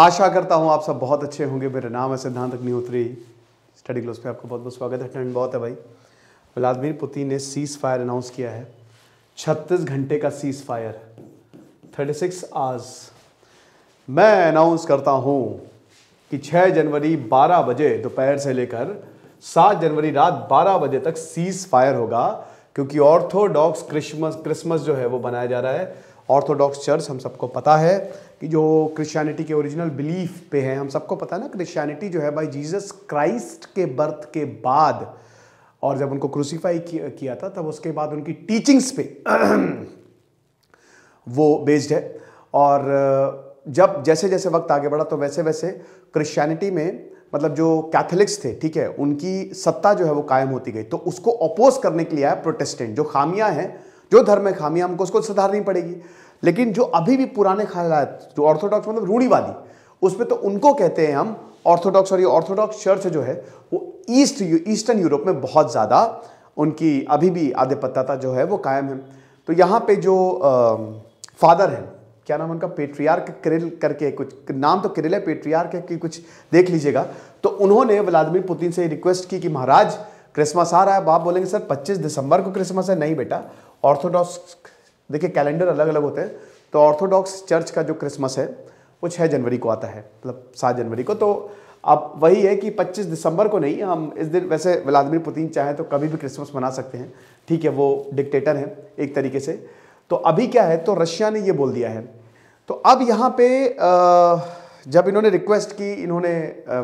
आशा करता हूँ आप सब बहुत अच्छे होंगे मेरा नाम है सिद्धांत अग्निहोत्री स्टडी क्लोज पे आपको बहुत बहुत स्वागत है ठंड बहुत है भाई व्लादिमीर पुतिन ने सीज फायर अनाउंस किया है छत्तीस घंटे का ceasefire thirty six hours मैं अनाउंस करता हूँ कि 6 जनवरी 12 बजे दोपहर से लेकर 7 जनवरी रात 12 बजे तक सीज फायर होगा क्योंकि ऑर्थोडॉक्स क्रिसमस क्रिसमस जो है वो बनाया जा रहा है ऑर्थोडॉक्स चर्च हम सबको पता है कि जो क्रिश्चियनिटी के ओरिजिनल बिलीफ पे है हम सबको पता है ना क्रिश्चियनिटी जो है भाई जीसस क्राइस्ट के बर्थ के बाद और जब उनको क्रूसीफाई किया था तब उसके बाद उनकी टीचिंग्स पे वो बेस्ड है और जब जैसे जैसे वक्त आगे बढ़ा तो वैसे वैसे क्रिश्चियनिटी में मतलब जो कैथलिक्स थे ठीक है उनकी सत्ता जो है वो कायम होती गई तो उसको अपोज करने के लिए आया प्रोटेस्टेंट जो खामियां हैं जो धर्म में खामियां हमको उसको सुधारनी पड़ेगी लेकिन जो अभी भी पुराने ख्यालात जो ऑर्थोडॉक्स मतलब रूढ़ीवादी उसमें तो उनको कहते हैं हम ऑर्थोडॉक्स और ये ऑर्थोडॉक्स चर्च जो है वो ईस्ट ईस्टर्न यूरोप में बहुत ज़्यादा उनकी अभी भी आधिपत्यता जो है वो कायम है तो यहाँ पे जो आ, फादर हैं क्या नाम उनका पेट्रियार क्रिल करके कुछ नाम तो क्रिल है पेट्रियार के कुछ देख लीजिएगा तो उन्होंने व्लादिमिर पुतिन से रिक्वेस्ट की कि महाराज क्रिसमस आ रहा है बाप बोलेंगे सर 25 दिसंबर को क्रिसमस है नहीं बेटा ऑर्थोडॉक्स देखिए कैलेंडर अलग अलग होते हैं तो ऑर्थोडॉक्स चर्च का जो क्रिसमस है वो छः जनवरी को आता है मतलब सात जनवरी को तो अब वही है कि 25 दिसंबर को नहीं हम इस दिन वैसे व्लादिमिर पुतिन चाहें तो कभी भी क्रिसमस मना सकते हैं ठीक है वो डिक्टेटर हैं एक तरीके से तो अभी क्या है तो रशिया ने ये बोल दिया है तो अब यहाँ पे जब इन्होंने रिक्वेस्ट की इन्होंने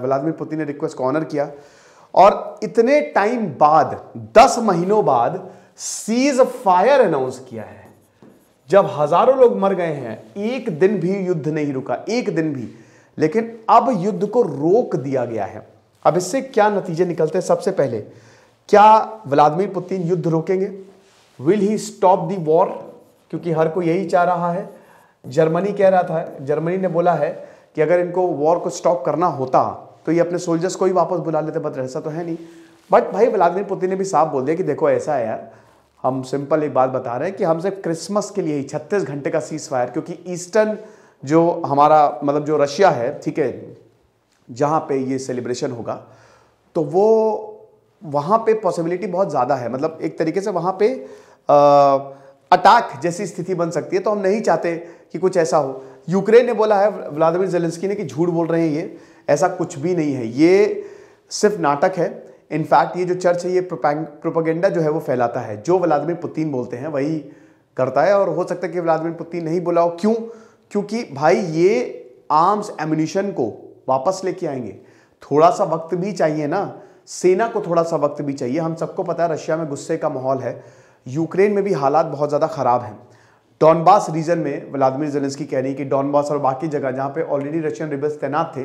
व्लादिमिर पुतिन ने रिक्वेस्ट को ऑनर किया और इतने टाइम बाद दस महीनों बाद सीज फायर अनाउंस किया है जब हजारों लोग मर गए हैं एक दिन भी युद्ध नहीं रुका एक दिन भी लेकिन अब युद्ध को रोक दिया गया है अब इससे क्या नतीजे निकलते हैं सबसे पहले क्या व्लादिमीर पुतिन युद्ध रोकेंगे will he stop the war क्योंकि हर कोई यही चाह रहा है जर्मनी कह रहा था जर्मनी ने बोला है कि अगर इनको वॉर को स्टॉप करना होता तो ये अपने सोल्जर्स को ही वापस बुला लेते बट ऐसा तो है नहीं बट भाई व्लादिमिर पुतिन ने भी साफ बोल दिया कि देखो ऐसा है यार हम सिंपल एक बात बता रहे हैं कि हम सिर्फ क्रिसमस के लिए ही छत्तीस घंटे का सीज फायर क्योंकि ईस्टर्न जो हमारा मतलब जो रशिया है ठीक है जहाँ पे ये सेलिब्रेशन होगा तो वो वहाँ पे पॉसिबिलिटी बहुत ज़्यादा है मतलब एक तरीके से वहाँ पे अटैक जैसी स्थिति बन सकती है तो हम नहीं चाहते कि कुछ ऐसा हो यूक्रेन ने बोला है व्लादिमिर जेलेंस्की ने कि झूठ बोल रहे हैं ये ऐसा कुछ भी नहीं है ये सिर्फ नाटक है इनफैक्ट ये जो चर्च है ये प्रोपागेंडा जो है वो फैलाता है जो व्लादिमिर पुतिन बोलते हैं वही करता है और हो सकता है कि व्लादिमिर पुतिन नहीं बुलाओ क्यों क्योंकि भाई ये आर्म्स एम्यूनिशन को वापस लेके आएंगे थोड़ा सा वक्त भी चाहिए ना सेना को थोड़ा सा वक्त भी चाहिए हम सबको पता है रशिया में गुस्से का माहौल है यूक्रेन में भी हालात बहुत ज़्यादा ख़राब हैं डॉनबास रीजन में व्लादिमिर जेलेंस्की कह रही है कि डॉनबास और बाकी जगह जहाँ पे ऑलरेडी रशियन रिबल्स तैनात थे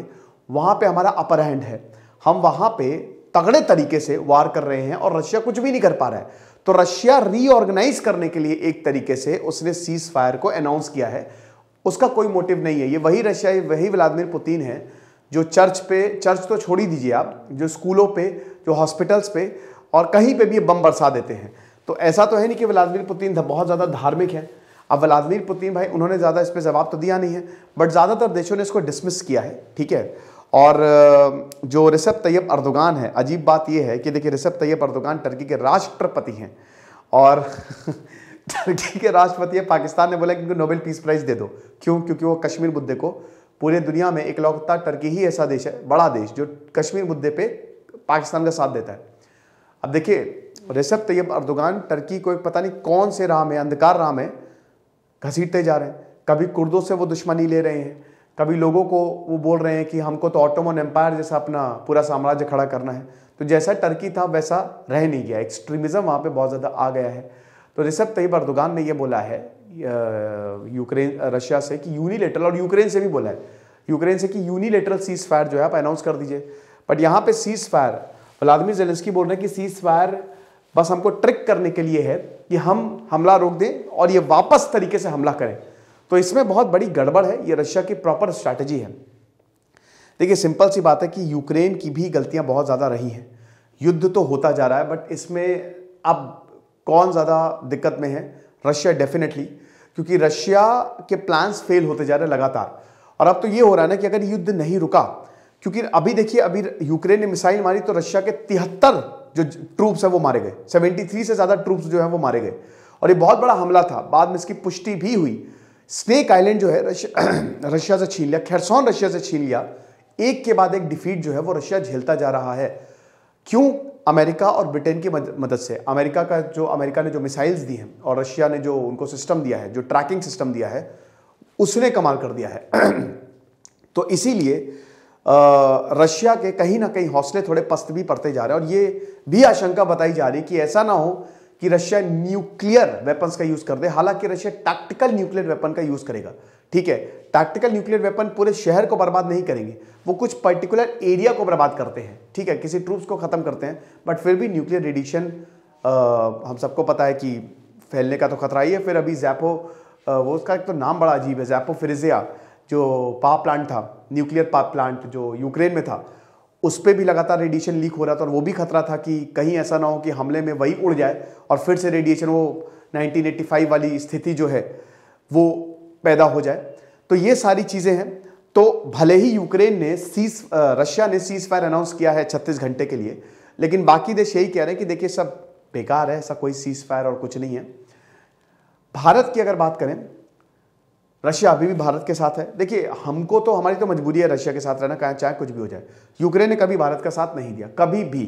वहाँ पे हमारा अपर हैंड है हम वहाँ पे तगड़े तरीके से वार कर रहे हैं और रशिया कुछ भी नहीं कर पा रहा है तो रशिया रीऑर्गेनाइज करने के लिए एक तरीके से उसने सीज फायर को अनाउंस किया है उसका कोई मोटिव नहीं है ये वही रशिया वही व्लादिमिर पुतिन है जो चर्च पे चर्च तो छोड़ ही दीजिए आप जो स्कूलों पे जो हॉस्पिटल्स पे और कहीं पे भी बम बरसा देते हैं तो ऐसा तो है नहीं कि व्लादिमिर पुतिन बहुत ज़्यादा धार्मिक है अब व्लादिमिर पुतिन भाई उन्होंने ज़्यादा इस पर जवाब तो दिया नहीं है बट ज़्यादातर देशों ने इसको डिसमिस किया है ठीक है और जो रिसप तैयब अर्दोगान है अजीब बात यह है कि देखिए रिसप तैयब अर्दोगान टर्की के राष्ट्रपति हैं और टर्की के राष्ट्रपति है पाकिस्तान ने बोला कि उनको नोबेल पीस प्राइज़ दे दो क्यों क्योंकि वो कश्मीर मुद्दे को पूरे दुनिया में इकलौता टर्की ही ऐसा देश है बड़ा देश जो कश्मीर मुद्दे पर पाकिस्तान का साथ देता है अब देखिए रिसप तैयब अर्दोगान टर्की को एक पता नहीं कौन से राह में अंधकार राह में घसीटते जा रहे हैं कभी कुर्दों से वो दुश्मनी ले रहे हैं कभी लोगों को वो बोल रहे हैं कि हमको तो ऑटोमन एम्पायर जैसा अपना पूरा साम्राज्य खड़ा करना है तो जैसा टर्की था वैसा रह नहीं गया एक्सट्रीमिज़्म वहाँ पे बहुत ज़्यादा आ गया है तो रिसप तैयब अर्दुगान ने ये बोला है यूक्रेन रशिया से कि यूनिलेटरल और यूक्रेन से भी बोला है यूक्रेन से कि यूनिलेटरल सीज फायर जो है आप अनाउंस कर दीजिए बट यहाँ पे सीज फायर व्लादिमिर जेलेंस्की बोल रहे हैं कि सीज फायर बस हमको ट्रिक करने के लिए है कि हम हमला रोक दें और ये वापस तरीके से हमला करें तो इसमें बहुत बड़ी गड़बड़ है ये रशिया की प्रॉपर स्ट्रैटेजी है देखिए सिंपल सी बात है कि यूक्रेन की भी गलतियां बहुत ज़्यादा रही हैं युद्ध तो होता जा रहा है बट इसमें अब कौन ज़्यादा दिक्कत में है रशिया डेफिनेटली क्योंकि रशिया के प्लान्स फेल होते जा रहे हैं लगातार और अब तो ये हो रहा है ना कि अगर युद्ध नहीं रुका क्योंकि अभी देखिए अभी यूक्रेन ने मिसाइल मारी तो रशिया के तिहत्तर जो ट्रूप्स हैं वो मारे गए सेवेंटी से ज़्यादा ट्रूप्स जो हैं वो मारे गए और ये बहुत बड़ा हमला था बाद में इसकी पुष्टि भी हुई स्नेक आइलैंड जो है रशिया से छीन लिया खैरसौन रशिया से छीन लिया एक के बाद एक डिफीट जो है वो रशिया झेलता जा रहा है क्यों अमेरिका और ब्रिटेन की मदद से अमेरिका का जो अमेरिका ने जो मिसाइल्स दी हैं और रशिया ने जो उनको सिस्टम दिया है जो ट्रैकिंग सिस्टम दिया है उसने कमाल कर दिया है तो इसीलिए रशिया के कहीं ना कहीं हौसले थोड़े पस्त भी पड़ते जा रहे हैं और ये भी आशंका बताई जा रही कि ऐसा ना हो कि रशिया न्यूक्लियर वेपन्स का यूज कर दे हालांकि रशिया टैक्टिकल न्यूक्लियर वेपन का यूज करेगा ठीक है टैक्टिकल न्यूक्लियर वेपन पूरे शहर को बर्बाद नहीं करेंगे वो कुछ पर्टिकुलर एरिया को बर्बाद करते हैं ठीक है किसी ट्रूप्स को ख़त्म करते हैं बट फिर भी न्यूक्लियर रेडिएशन हम सबको पता है कि फैलने का तो खतरा ही है फिर अभी जैपो आ, वो उसका एक तो नाम बड़ा अजीब है जैपो फिरिजिया जो पावर प्लांट था न्यूक्लियर पावर प्लांट जो यूक्रेन में था उस पर भी लगातार रेडिएशन लीक हो रहा था और वो भी खतरा था कि कहीं ऐसा ना हो कि हमले में वही उड़ जाए और फिर से रेडिएशन वो 1985 वाली स्थिति जो है वो पैदा हो जाए तो ये सारी चीज़ें हैं तो भले ही यूक्रेन ने सीज रशिया ने सीज फायर अनाउंस किया है छत्तीस घंटे के लिए लेकिन बाकी देश यही कह रहे हैं कि देखिए सब बेकार है ऐसा कोई सीज फायर और कुछ नहीं है भारत की अगर बात करें रशिया अभी भी भारत के साथ है देखिए हमको तो हमारी तो मजबूरी है रशिया के साथ रहना कहा चाहे कुछ भी हो जाए यूक्रेन ने कभी भारत का साथ नहीं दिया कभी भी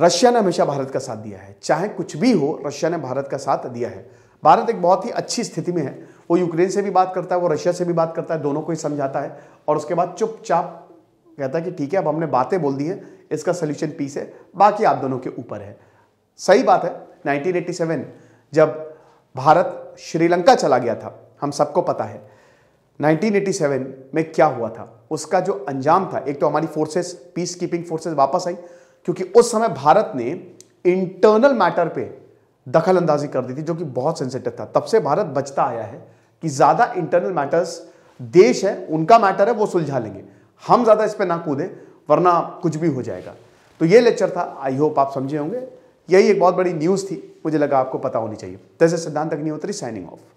रशिया ने हमेशा भारत का साथ दिया है चाहे कुछ भी हो रशिया ने भारत का साथ दिया है भारत एक बहुत ही अच्छी स्थिति में है वो यूक्रेन से भी बात करता है वो रशिया से भी बात करता है दोनों को ही समझाता है और उसके बाद चुपचाप कहता है कि ठीक है अब हमने बातें बोल दी हैं इसका सोल्यूशन पीस है बाकी आप दोनों के ऊपर है सही बात है नाइनटीन जब भारत श्रीलंका चला गया था हम सबको पता है 1987 में क्या हुआ था उसका जो अंजाम था एक तो हमारी फोर्सेस पीस कीपिंग फोर्सेस वापस आई क्योंकि उस समय भारत ने इंटरनल मैटर पे दखल अंदाजी कर दी थी जो कि बहुत सेंसिटिव था तब से भारत बचता आया है कि ज़्यादा इंटरनल मैटर्स देश है उनका मैटर है वो सुलझा लेंगे हम ज़्यादा इस पर ना कूदें वरना कुछ भी हो जाएगा तो ये लेक्चर था आई होप आप समझे होंगे यही एक बहुत बड़ी न्यूज़ थी मुझे लगा आपको पता होनी चाहिए तैसे सिद्धांत अग्निहोत्री साइनिंग ऑफ